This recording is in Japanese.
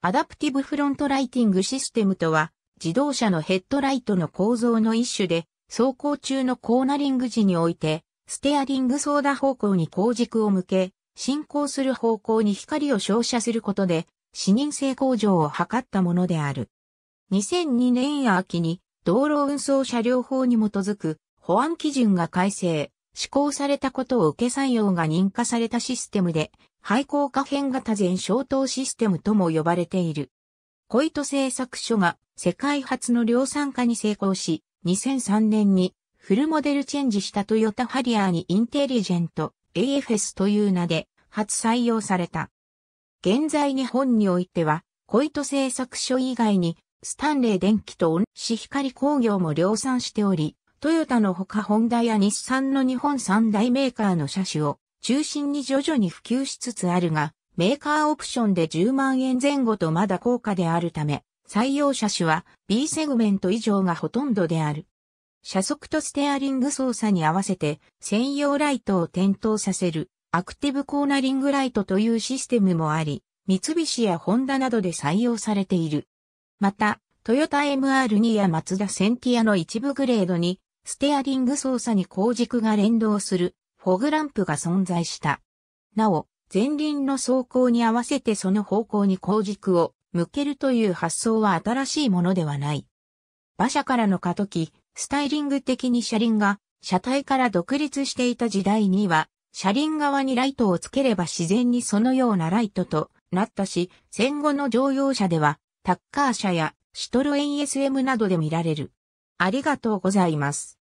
アダプティブフロントライティングシステムとは、自動車のヘッドライトの構造の一種で、走行中のコーナリング時において、ステアリング操舵方向に後軸を向け、進行する方向に光を照射することで、視認性向上を図ったものである。2002年秋に、道路運送車両法に基づく保安基準が改正、施行されたことを受け採用が認可されたシステムで、廃校可変型全消灯システムとも呼ばれている。小糸製作所が世界初の量産化に成功し、2003年にフルモデルチェンジしたトヨタハリアーにインテリジェント AFS という名で初採用された。現在日本においては、小糸製作所以外にスタンレー電機と恩師光工業も量産しており、トヨタのほかホンダや日産の日本三大メーカーの車種を中心に徐々に普及しつつあるが、メーカーオプションで10万円前後とまだ高価であるため、採用車種は B セグメント以上がほとんどである。車速とステアリング操作に合わせて専用ライトを点灯させるアクティブコーナリングライトというシステムもあり、三菱やホンダなどで採用されている。また、トヨタ MR2 やマツダセンティアの一部グレードにステアリング操作に後軸が連動するフォグランプが存在した。なお、前輪の走行に合わせてその方向に後軸を向けるという発想は新しいものではない。馬車からの過渡期、スタイリング的に車輪が車体から独立していた時代には、車輪側にライトをつければ自然にそのようなライトとなったし、戦後の乗用車では、タッカー車やシトロエン SM などで見られる。ありがとうございます。